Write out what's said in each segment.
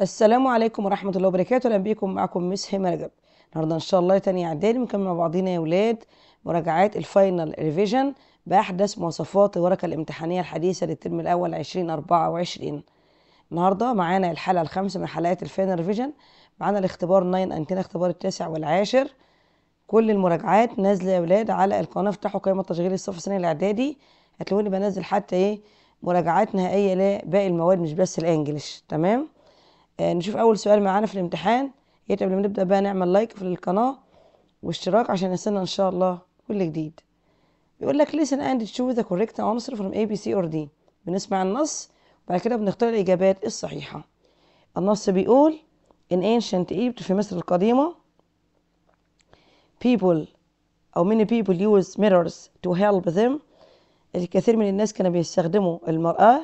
السلام عليكم ورحمة الله وبركاته أهلا بيكم معكم مس مرجب رجب النهاردة إن شاء الله تاني إعدادي بنكمل مع بعضينا يا ولاد مراجعات الفاينل ريفيجن بأحدث مواصفات الورقة الامتحانية الحديثة للترم الأول 2024 النهاردة معانا الحلقة الخامسة من حلقات الفاينل ريفيجن معانا الاختبار 9 أنتنا اختبار التاسع والعاشر كل المراجعات نازلة يا ولاد على القناة افتحوا قائمة تشغيل الصف الثاني الإعدادي هتلاقوني بنزل حتى إيه مراجعات نهائية لباقي المواد مش بس الإنجليش تمام آه، نشوف أول سؤال معانا في الامتحان يا قبل ما نبدأ بقى نعمل لايك في القناة واشتراك عشان يصلنا إن شاء الله كل جديد بيقول لك listen and choose the correct answer from A, B, C or D بنسمع النص وبعد كده بنختار الإجابات الصحيحة النص بيقول in ancient Egypt في مصر القديمة people أو many people use mirrors to help them الكثير من الناس كانوا بيستخدموا المرآة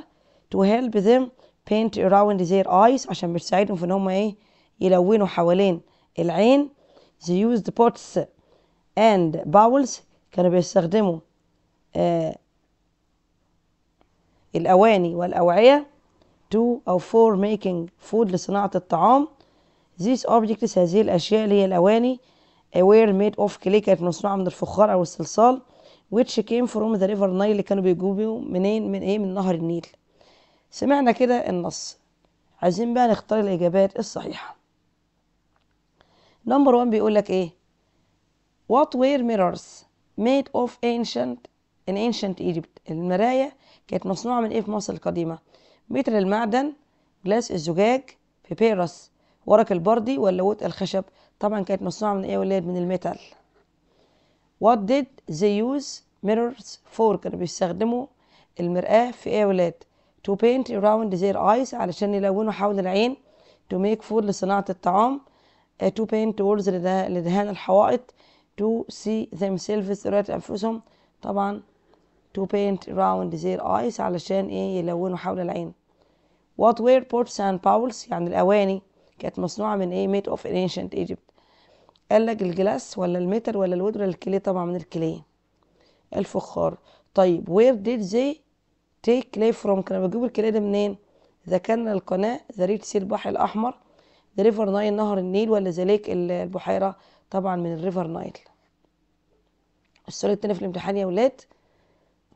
to help them paint around their eyes عشان بتساعدهم في ان هم ايه يلونوا حوالين العين they used pots and bowls كانوا بيستخدموا آه الأواني والأوعية to or for making food لصناعة الطعام these objects هذه الأشياء اللي هي الأواني were made of clay كانت مصنوعة من الفخار أو الصلصال which came from the river Nile اللي كانوا بيجوا منين من إيه من نهر النيل سمعنا كده النص عايزين بقى نختار الإجابات الصحيحة نمبر 1 بيقول لك إيه What were mirrors made of ancient in ancient Egypt المراية كانت مصنوعة من إيه في مصر القديمة متر المعدن جلاس الزجاج بيرس ورق البردي ولا ووت الخشب طبعا كانت مصنوعة من إيه ولاد من الميتال What did they use mirrors for كانوا بيستخدموا المرآة في إيه ولاد to paint around their eyes علشان يلونوا حول العين to make food لصناعة الطعام uh, to paint walls لدهان الحوائط to see themselves رؤية أنفسهم طبعا to paint around their eyes علشان ايه يلونوا حول العين what were pots and bowls يعني الأواني كانت مصنوعة من ايه made of ancient Egypt قال لك الجلاس ولا المتر ولا الودر ولا الكلي طبعا من الكلي الفخار طيب where did they تيك كلاي فروم كان بجيب الكلاي ده منين اذا كان القناه ذا ريد سي البحر الاحمر ذا ريفر نايل نهر النيل ولا ذا ليك البحيره طبعا من الريفر نايل السؤال التاني في الامتحان يا ولاد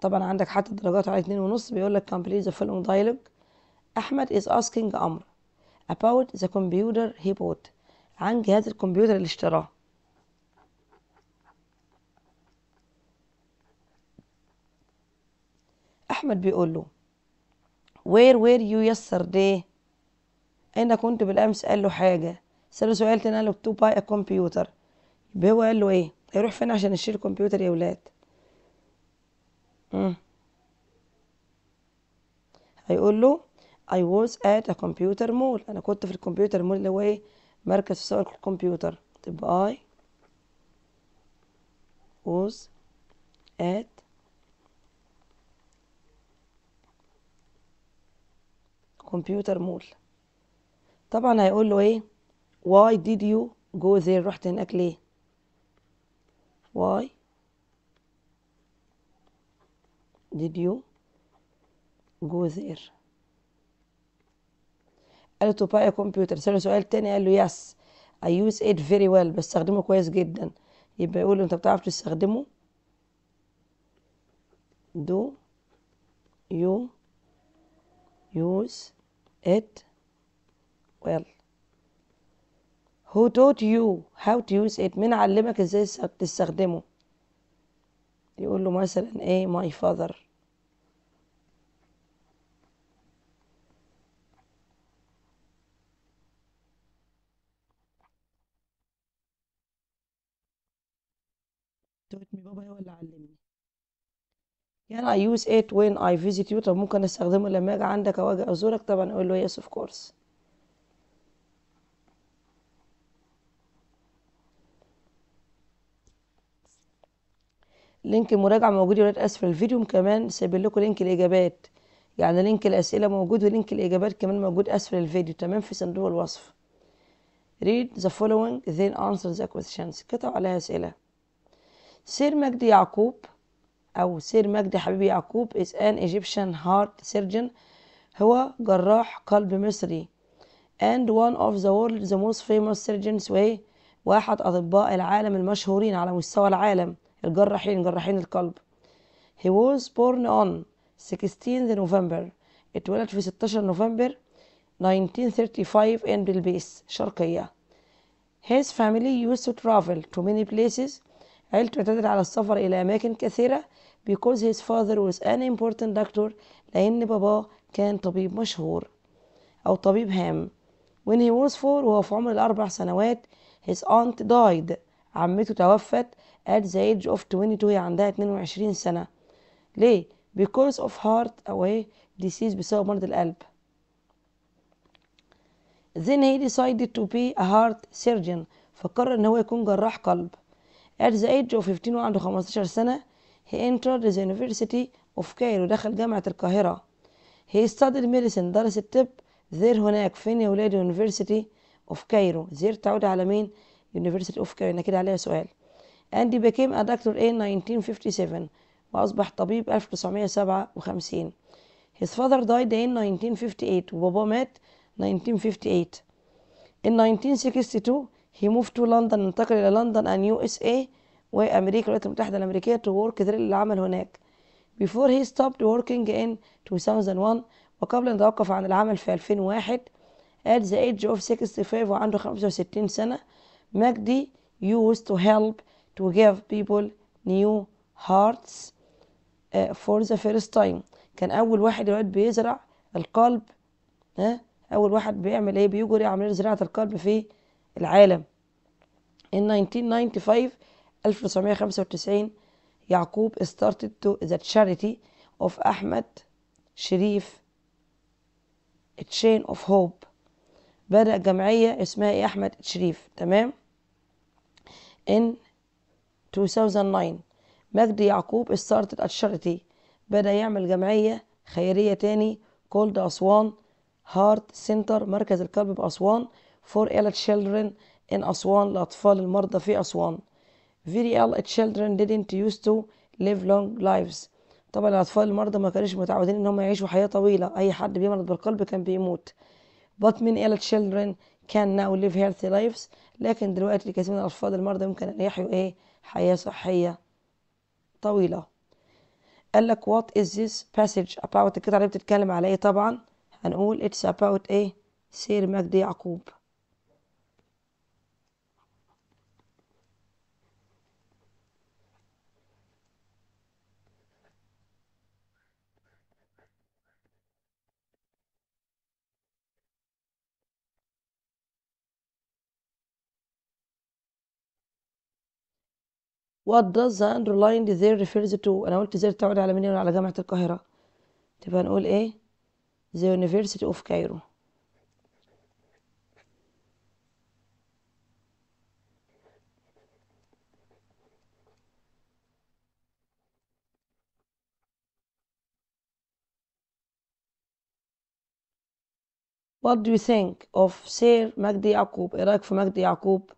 طبعا عندك حتى الدرجات على اتنين ونص بيقول لك complete the following dialogue احمد is asking أمر about the computer he bought عن جهاز الكمبيوتر اللي اشتراه أحمد بيقول له وير وير يو يسترداي أين كنت بالأمس قال له حاجة سأله سؤال تاني قال له تو باي كمبيوتر هو قال له إيه هيروح فين عشان يشتري الكمبيوتر يا ولاد هيقول له I was at a computer mall أنا كنت في الكمبيوتر مول اللي هو إيه مركز سوق الكمبيوتر تبقى I was at كمبيوتر مول طبعا هيقول له ايه why did you go there رحت هناك ليه why did you go there قال له باي كمبيوتر سأله سؤال تاني قال له yes I use it very well بستخدمه كويس جدا يبقى يقول له انت بتعرف تستخدمه do you use it well who taught you how to use it مين علمك ازاي تستخدمه يقول له مثلا ايه my father taught me بابا هو اللي علمني يعني I use it when I visit you طب ممكن استخدمه لما اجي عندك او اجي ازورك طبعا اقول له yes of course لينك المراجعة موجود يا ولاد اسفل الفيديو كمان سايبين لكم لينك الاجابات يعني لينك الاسئلة موجود ولينك الاجابات كمان موجود اسفل الفيديو تمام في صندوق الوصف read the following then answer the questions كتب عليها اسئلة سير مجدي يعقوب أو سير مجدي حبيبي يعقوب is an Egyptian heart surgeon هو جراح قلب مصري and one of the world's most famous surgeons وهي واحد أطباء العالم المشهورين على مستوى العالم الجراحين جراحين القلب he was born on 16 نوفمبر اتولد في 16 نوفمبر 1935 in بلبيس شرقية his family used to travel to many places عيلته اعتادت على السفر إلى أماكن كثيرة because his father was an important doctor لأن باباه كان طبيب مشهور أو طبيب هام when he was four وهو في عمر الأربع سنوات his aunt died عمته توفت at the age of 22 هي عندها 22 سنة ليه؟ because of heart أو disease بسبب مرض القلب then he decided to be a heart surgeon فقرر إن هو يكون جراح قلب at the age of 15 وعنده 15 سنة He entered the University of Cairo دخل جامعة القاهرة He studied medicine درس الطب there هناك فين يا ولادي University of Cairo there تعود على مين University of Cairo هنا كده عليها سؤال and he became a doctor in 1957 وأصبح طبيب 1957 His father died in 1958 وباباه مات 1958 In 1962 he moved to London انتقل إلى لندن and USA وامريكا الولايات المتحده الامريكيه to work drill اللي عمل هناك before he stopped working in 2001 وقبل أن توقف عن العمل في 2001 at the age of 65 وعنده 65 سنة مجدي used to help to give people new hearts uh, for the first time كان أول واحد يقعد بيزرع القلب ها أول واحد بيعمل إيه بيجري عملية زراعة القلب في العالم in 1995 1995 يعقوب started to the charity of أحمد شريف Chain of Hope بدأ جمعية اسمها إيه أحمد شريف تمام in 2009 مجدي يعقوب started a charity بدأ يعمل جمعية خيرية تاني called أسوان هارت سنتر مركز القلب بأسوان for ill children in أسوان لأطفال المرضى في أسوان very ill children didn't used to live long lives طبعا الأطفال المرضى ما كانوش متعودين إن هم يعيشوا حياة طويلة أي حد بيمرض بالقلب كان بيموت but many ill children can now live healthy lives لكن دلوقتي كثير من الأطفال المرضى يمكن أن يحيوا إيه حياة صحية طويلة قال لك what is this passage about القطعة اللي بتتكلم على إيه طبعا هنقول it's about إيه سير مجدي يعقوب What does the underlined there refers to أنا قلت there تعود على مين على جامعة القاهرة تبقى نقول إيه the University of Cairo What do you think of Sir Magdi Yaqub؟ إيه رأيك في مجدي يعقوب؟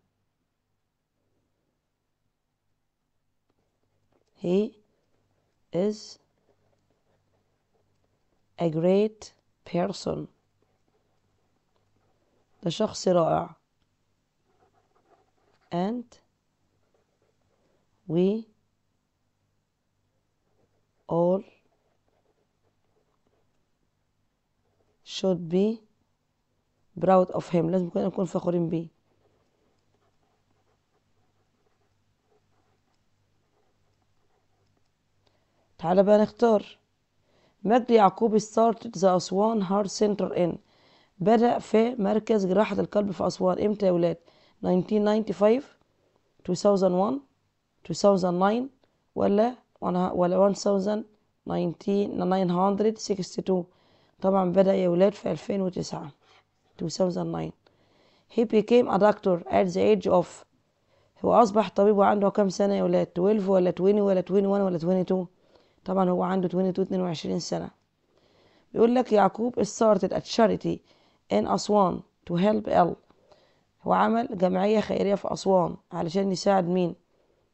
He is a great person ده شخص رائع and we all should be proud of him لازم نكون فخورين بيه تعالى بقى نختار مجدي يعقوب ستارتد the أسوان هارت سنتر إن بدأ في مركز جراحة القلب في أسوان إمتى يا ولاد 1995 2001 2009 ولا ولا 1962 طبعا بدأ يا ولاد في 2009 2009 he became a doctor at the age of هو أصبح طبيب وعنده كام سنة يا ولاد 12 ولا 20 ولا 21 ولا 22 طبعا هو عنده 22 22 سنة بيقول لك يعقوب started a charity in أسوان to help L هو عمل جمعية خيرية في أسوان علشان يساعد مين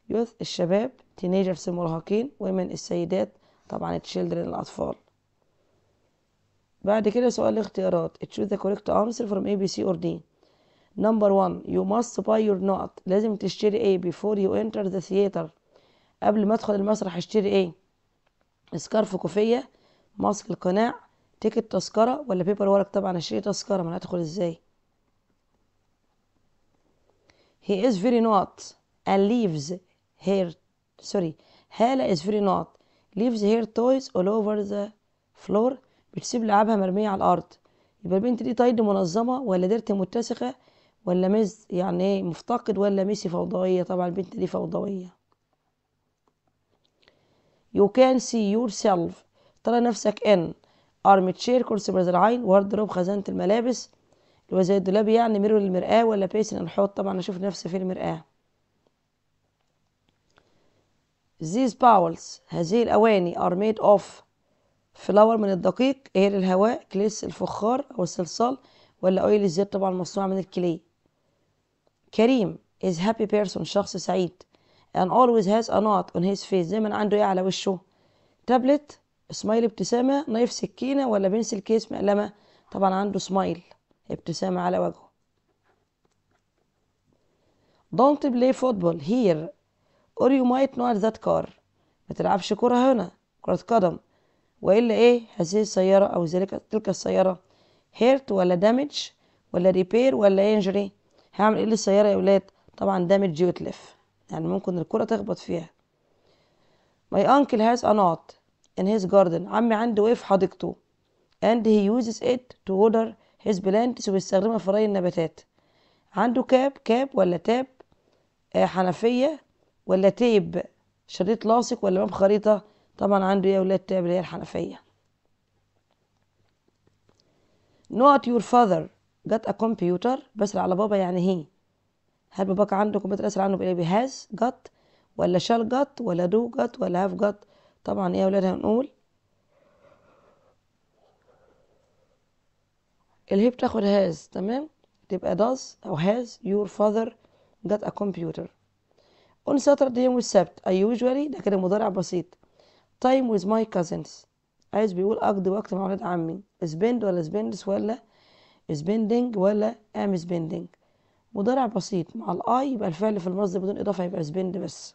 يوث الشباب تينيجرز المراهقين ومن السيدات طبعا children الأطفال بعد كده سؤال الاختيارات choose the correct answer from A, B, C or D number one you must buy your note لازم تشتري ايه before you enter the theater قبل ما ادخل المسرح اشتري ايه سكارف كوفيه ماسك القناع تيكت تذكره ولا بيبر ورق طبعا اشتري تذكره ما هدخل ازاي هي از فيري نوت and ليفز هير سوري هالا از فيري نوت ليفز هير تويز اول اوفر ذا فلور بتسيب لعبها مرمية على الأرض يبقى البنت دي تايد منظمة ولا ديرت متسخة ولا مز يعني ايه مفتقد ولا ميسي فوضوية طبعا البنت دي فوضوية You can see yourself ترى نفسك in armchair كرسي كرسي برزرعين روب خزانة الملابس اللي هو زي الدولاب يعني ميرور المرآة ولا بيسن الحوض طبعا أشوف نفسي في المرآة These باولز هذه الأواني are made of فلاور من الدقيق اير الهواء كليس الفخار أو الصلصال ولا أويل الزيت طبعا مصنوع من الكلي كريم is happy person شخص سعيد and always has a knot on his face زي ما عنده ايه على وشه تابلت سمايل ابتسامة نايف سكينة ولا بنسل كيس مقلمة طبعا عنده سمايل ابتسامة على وجهه Don't play football here or you might not that car ما تلعبش كرة هنا كرة قدم وإلا إيه هذه السيارة أو ذلك تلك السيارة هيرت ولا دامج ولا ريبير ولا انجري هعمل إيه للسيارة يا ولاد طبعا دامج يتلف يعني ممكن الكرة تخبط فيها My uncle has a knot in his garden عمي عنده ايه في حديقته and he uses it to water his plants وبيستخدمها في ري النباتات عنده كاب كاب ولا تاب آه، حنفية ولا تيب شريط لاصق ولا باب خريطة طبعا عنده يا ولاد تاب اللي هي الحنفية not your father got a computer بس على بابا يعني هي هل باباك عنده كمبيوتر اسال عنه بالايه بهاز جت ولا شال جت ولا دو جت ولا هاف جت طبعا ايه يا اولاد هنقول هي بتاخد هاز تمام تبقى داز او هاز يور فاذر got ا كمبيوتر اون Saturday يوم السبت اي يوجوالي ده كده مضارع بسيط تايم ويز ماي كازنز عايز بيقول أقضي وقت مع ولاد عمي سبيند ولا سبيندس ولا سبيندينج ولا ام سبيندينج مضارع بسيط مع الاي يبقى الفعل في المصدر بدون اضافه يبقى سبند بس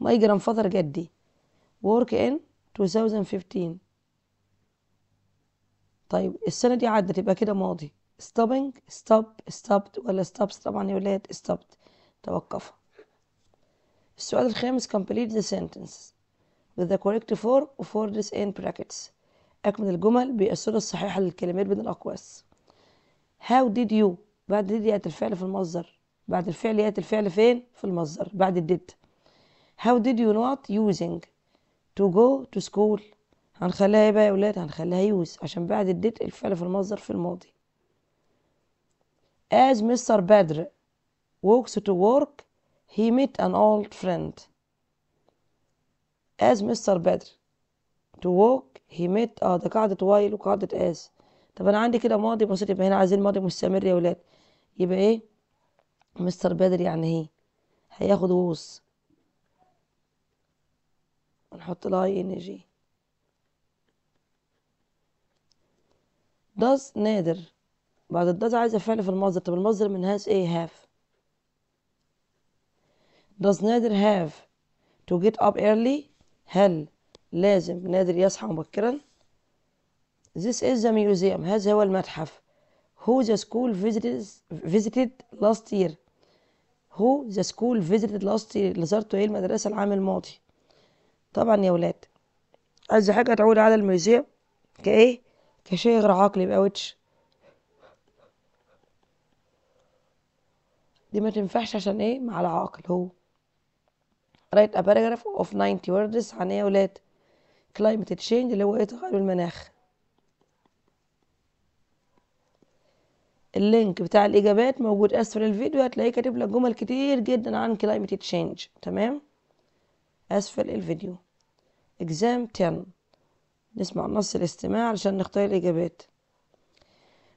ماي جرام فاذر جدي work in 2015 طيب السنة دي عدت يبقى كده ماضي stopping stop stopped ولا stops طبعا يا ولاد stopped توقف السؤال الخامس complete the sentence with the correct form of words in brackets أكمل الجمل بالصورة الصحيحة للكلمات بين الأقواس how did you بعد دي يأتي الفعل في المصدر بعد الفعل يأتي الفعل فين في المصدر بعد الديد how did you not using to go to school هنخليها ايه بقى يا ولاد هنخليها يوز عشان بعد الديد الفعل في المصدر في الماضي as Mr. Badr walks to work he met an old friend as Mr. Badr to walk he met اه ده قاعدة while وقاعدة as طب انا عندي كده ماضي بسيط يبقى هنا عايزين ماضي مستمر يا ولاد يبقى ايه مستر بدر يعني هي إيه؟ هياخد غوص ونحط لاي اي ان جي داز نادر بعد الداز عايزه فعل في المصدر طب المصدر من هاز ايه هاف داز نادر هاف to get up early هل لازم نادر يصحى مبكرا This is the museum هذا هو المتحف Who the school visited visited last year Who the school visited last year اللي زارته ايه المدرسة العام الماضي طبعا يا ولاد عايز حاجة تعود على الميوزيوم كايه كشيء غير عاقل يبقى ويتش دي ما تنفعش عشان ايه مع العاقل هو write a paragraph of 90 words عن ايه يا ولاد climate change اللي هو ايه تغير المناخ اللينك بتاع الإجابات موجود أسفل الفيديو هتلاقيه كاتب لك جمل كتير جدا عن climate تشينج تمام أسفل الفيديو اكزام 10 نسمع نص الاستماع علشان نختار الإجابات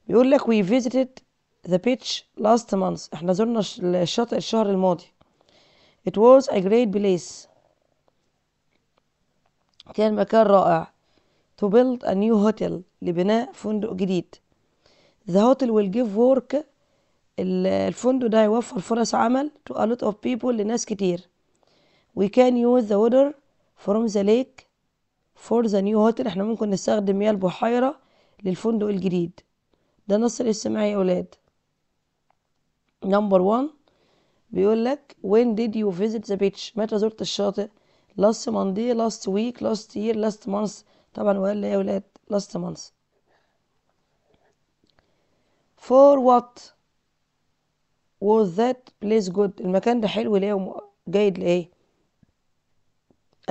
بيقول لك وي visited the beach last month احنا زرنا الشاطئ الشهر الماضي it was a great place كان مكان رائع to build a new hotel لبناء فندق جديد The hotel will give work الفندق ده هيوفر فرص عمل to a lot of people لناس كتير We can use the water from the lake for the new hotel احنا ممكن نستخدم مياه البحيرة للفندق الجديد ده نص الاستماعي يا أولاد نمبر 1 بيقول لك when did you visit the beach متى زرت الشاطئ last Monday last week last year last month طبعا وقال لي يا أولاد last month فور وات was that place good المكان ده حلو ليه وجيد لإيه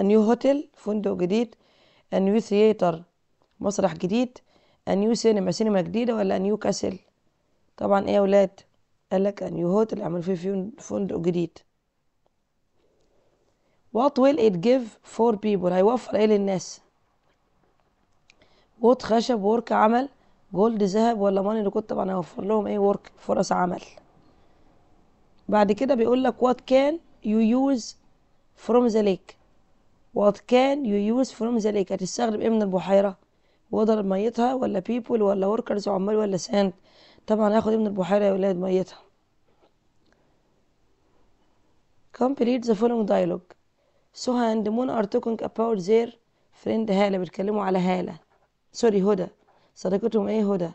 a new hotel فندق جديد a new theater مسرح جديد a new cinema سينما جديدة ولا a new castle طبعا ايه يا ولاد لك a new hotel عمل فيه فندق جديد what will it give for people هيوفر ايه للناس What خشب وورك عمل جولد ذهب ولا ماني اللي كنت طبعا هيوفر لهم ايه ورك فرص عمل بعد كده بيقول لك وات كان يو يوز فروم ذا ليك وات كان يو يوز فروم ذا ليك هتستخدم ايه من البحيره وضر ميتها ولا بيبول ولا وركرز وعمال ولا ساند طبعا هاخد ايه من البحيره يا ولاد ميتها complete the following dialogue سهى اند مون are talking about their friend هالة بيتكلموا على هالة سوري هدى صديقتهم ايه هدى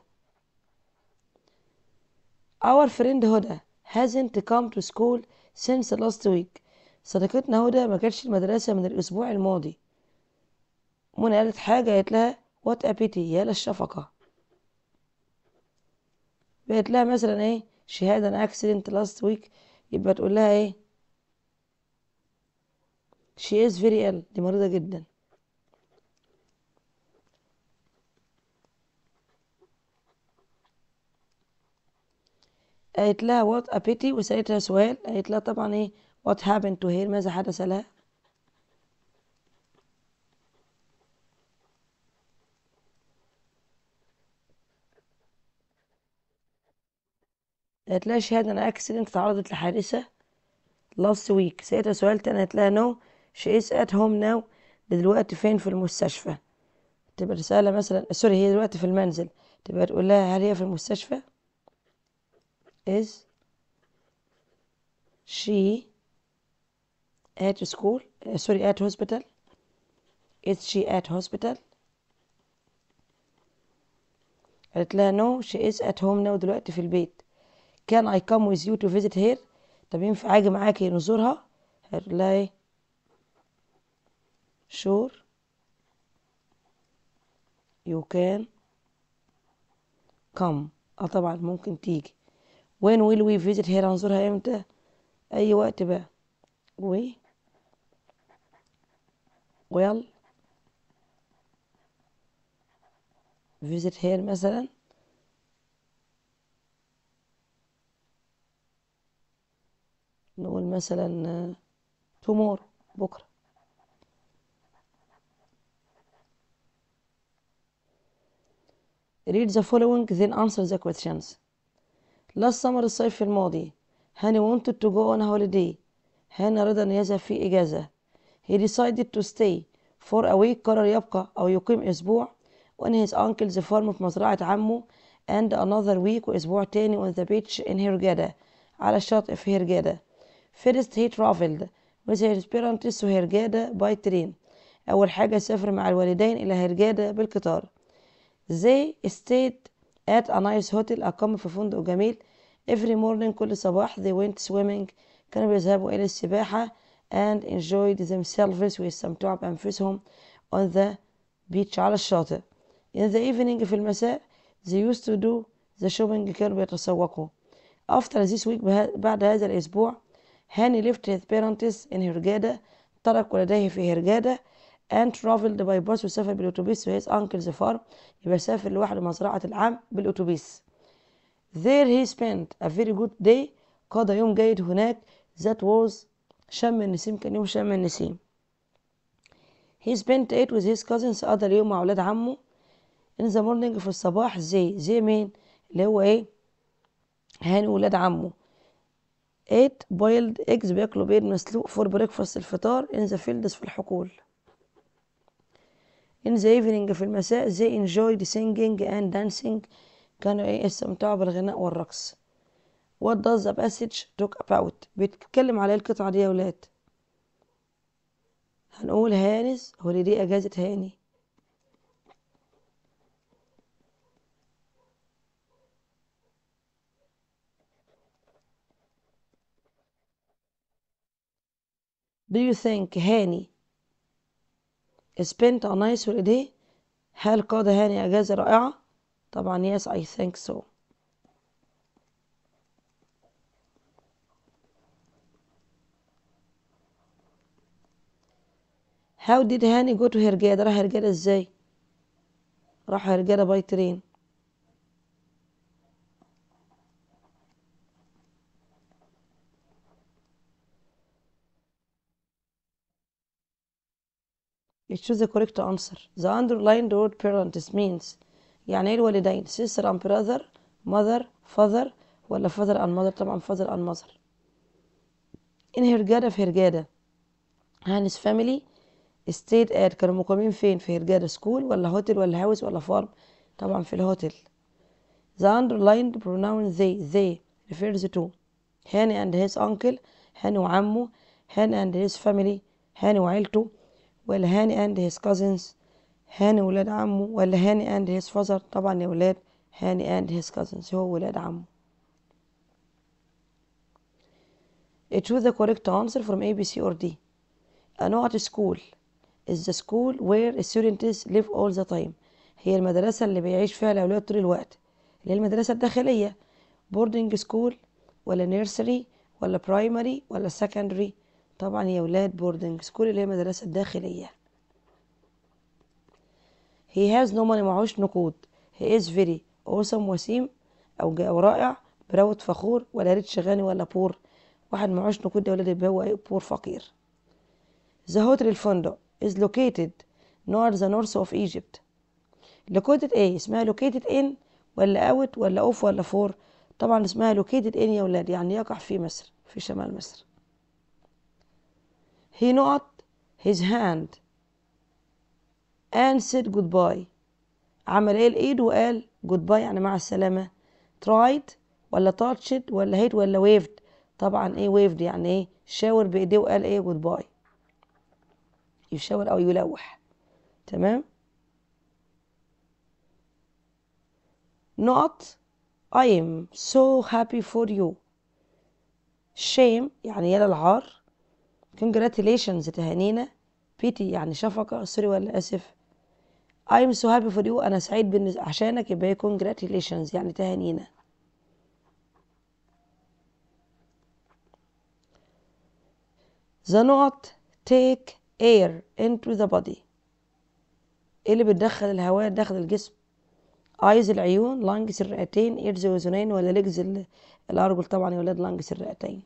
Our friend هدى hasn't come to school since last week صديقتنا هدى ما كانتش المدرسة من الأسبوع الماضي منى قالت حاجة قالت لها وات a يا للشفقة بقت لها مثلا ايه she had an accident last week يبقى تقول لها ايه she is very ill دي مريضة جدا قالت لها وات ابيتي وسألتها سؤال قالت لها طبعا ايه وات هابن تو هير ماذا حدث لها قالت لها شهادة انا اكسيدنت تعرضت لحادثه لاست ويك سألتها سؤال تاني قالت لها نو شي از ات هوم ناو دلوقتي فين في المستشفى تبقى رسالة مثلا سوري هي دلوقتي في المنزل تبقى تقول لها هل هي في المستشفى is she at school uh, sorry at hospital is she at hospital قالت لها no she is at home now دلوقتي في البيت can I come with you to visit her طب ينفع اجي معاكي نزورها قالت لها sure you can come اه طبعا ممكن تيجي وين ويل وي فيزيت هير هنزورها امتى اي وقت بقى وي ويل فيزيت هير مثلا نقول مثلا تومور آه، بكره Read the following then answer the questions. last summer الصيف الماضي هاني wanted to go on holiday هاني رضى أن يذهب في إجازة He decided to stay for a week قرر يبقى أو يقيم أسبوع on his uncle's farm في مزرعة عمه and another week وأسبوع تاني on the beach in Hurghada على الشاطئ في هرجادة First he traveled with his parents to Hurghada by train أول حاجة سافر مع الوالدين إلى هرجادة بالقطار They stayed at a nice hotel أقام في فندق جميل every morning كل صباح they went swimming كانوا بيذهبوا إلى السباحة and enjoyed themselves ويستمتعوا بأنفسهم on the beach على الشاطئ in the evening في المساء they used to do the shopping كانوا بيتسوقوا after this week بعد هذا الأسبوع هاني left his parents in هرجادة ترك ولديه في هرجادة and traveled by bus وسافر بالأتوبيس to his uncle's farm يبقى سافر لوحده مزرعة العام بالأتوبيس there he spent a very good day قضى يوم جيد هناك that was شم النسيم كان يوم شم النسيم he spent it with his cousins قضى اليوم مع ولاد عمه in the morning في الصباح زي زي مين اللي هو ايه هاني ولاد عمه ate boiled eggs بياكلوا بيض مسلوق for breakfast الفطار in the fields في الحقول In the evening في المساء they enjoyed singing and dancing كانوا ايه استمتعوا بالغناء والرقص What does the passage talk about بتتكلم على القطعة دي يا ولاد هنقول هانز دي أجازة هاني Do you think هاني spent on nice holiday هل قاد هاني أجازة رائعة طبعا yes I think so How did هاني go to هرجاده راح هرجاده ازاي راح هرجاده by train You choose the correct answer. The underlined word parents means يعني ايه الوالدين sister and brother mother father ولا father and mother طبعا father and mother in هرجاده في هرجاده هانس family stayed at كانوا مقيمين فين في هرجاده school ولا hotel ولا house ولا farm؟ طبعا في الهوتيل. the underlined pronoun they they refers to Hani and his uncle Hani وعمه Hani and his family Hani وعيلته ولا هاني اند هيز كازنز هاني ولاد عمه ولا هاني اند هيز فازر طبعا يا ولاد هاني اند هيز كازنز هو ولاد عمه choose the correct answer from A, B, C or D not school is the school where students live all the time هي المدرسة اللي بيعيش فيها الأولاد طول الوقت اللي هي المدرسة الداخلية boarding school ولا nursery ولا primary ولا secondary طبعا يا ولاد بوردنج سكول اللي هي مدرسة داخلية he has no money معهوش نقود he is very awesome وسيم أو رائع براوت فخور ولا ريتش غني ولا بور واحد معهوش نقود يا ولاد يبقى هو ايه بور فقير the hotel الفندق is located near the north of Egypt located ايه اسمها located in ولا out ولا اوف ولا فور طبعا اسمها located in يا ولاد يعني يقع في مصر في شمال مصر He nodded his hand and said goodbye عمل ايه الايد وقال goodbye يعني مع السلامة tried ولا touched ولا hit ولا waved طبعا ايه waved يعني ايه شاور بإيديه وقال ايه goodbye يشاور أو يلوح تمام not I am so happy for you shame يعني يا للعار كونجراتيليشنز تهانينا بيتي يعني شفقه سوري ولا اسف I'm so happy for you أنا سعيد بالنسبة عشانك يبقى congratulations يعني تهانينا The not take air into the body إيه اللي بتدخل الهواء داخل الجسم eyes العيون lungs الرئتين ears الأذنين ولا legs الأرجل طبعا يا ولاد lungs الرئتين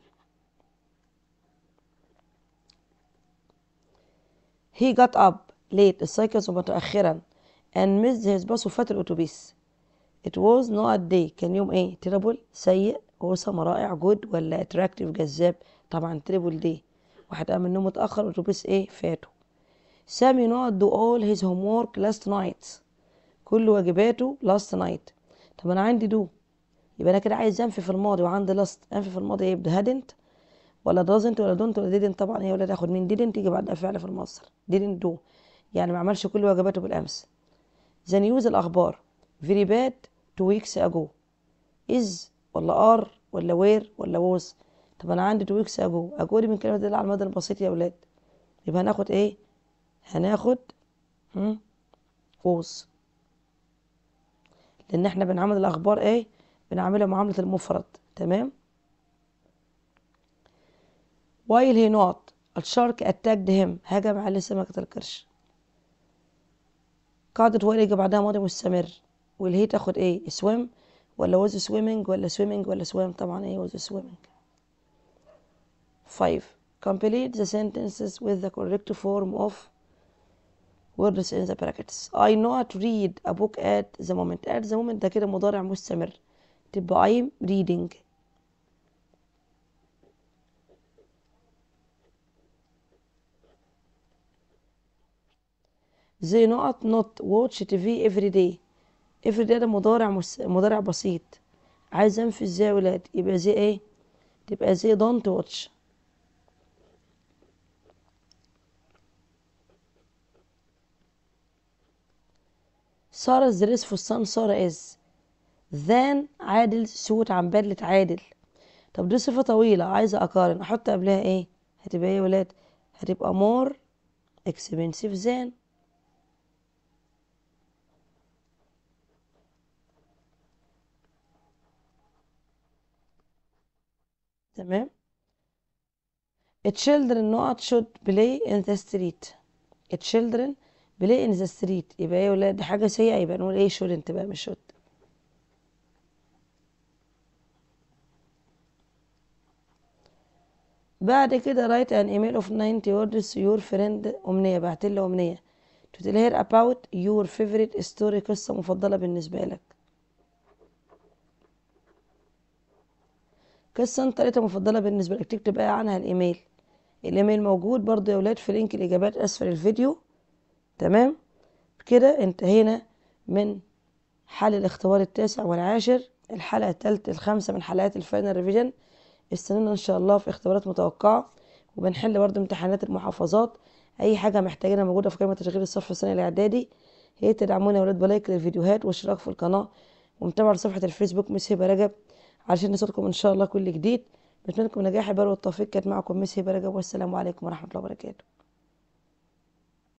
He got up late السايكلز متأخرا and missed his bus وفات الأتوبيس. It was not a day كان يوم ايه؟ تربل سيء وسم رائع جود ولا attractive جذاب طبعا تربل دي. واحد قام النوم متأخر الأتوبيس ايه؟ فاته. سامي not do all his homework last night كل واجباته last night طب أنا عندي do يبقى أنا كده عايز أنفي في الماضي وعندي last أنفي في الماضي إيه؟ hadn't ولا doesn't ولا don't ولا didn't طبعا هي ولا تاخد من didn't يجي بعدها فعل في المصدر didn't do يعني ما عملش كل واجباته بالأمس the news الأخبار very bad two weeks ago is ولا are ولا where ولا was طب أنا عندي two weeks ago ago دي من كلمة تدل على المدى البسيط يا ولاد يبقى هناخد إيه؟ هناخد was لأن إحنا بنعمل الأخبار إيه؟ بنعملها معاملة المفرد تمام؟ While he not, a shark attacked him هجم على سمكة القرش قعدت وائل يجي بعدها ماضي مستمر هي تاخد ايه swim ولا was swimming ولا swimming ولا سويم طبعا ايه was swimming 5 complete the sentences with the correct form of words in the brackets I not read a book at the moment at the moment ده كده مضارع مستمر تبقى I'm reading زي نقط نوت واتش تي في افري داي افري داي ده مضارع مس... مضارع بسيط عايز انفذ زي يا ولاد يبقى زي ايه تبقى زي دونت واتش صار الزريس في الصن صار از ذان عادل سوت عن بدلة عادل طب دي صفة طويلة عايزة أقارن أحط قبلها إيه؟ هتبقى إيه يا ولاد؟ هتبقى مور اكسبنسيف زان تمام children not should play in the street children play in the street يبقى ايه ولاد حاجة سيئة يبقى نقول ايه shouldn't بقى مش should بعد كده write an email of 90 words to your friend أمنية بعتله أمنية to tell her about your favorite story قصة مفضلة بالنسبة لك انت طريقتي مفضله بالنسبه لك تكتب بقى عنها الايميل الايميل موجود برضو يا ولاد في لينك الاجابات اسفل الفيديو تمام كده انتهينا من حل الاختبار التاسع والعاشر الحلقه الثالثه الخامسه من حلقات الفاينل ريفيجن استنونا ان شاء الله في اختبارات متوقعه وبنحل برضو امتحانات المحافظات اي حاجه محتاجينها موجوده في قائمه تشغيل الصف السنه الاعدادي هي تدعمونا يا ولاد بلايك للفيديوهات واشتراك في القناه ومتابعه صفحه الفيسبوك مس هبه رجب عشان نصلكم ان شاء الله كل جديد بتمنى لكم نجاح البر والتوفيق كانت معكم ميس هبه رجب والسلام عليكم ورحمه الله وبركاته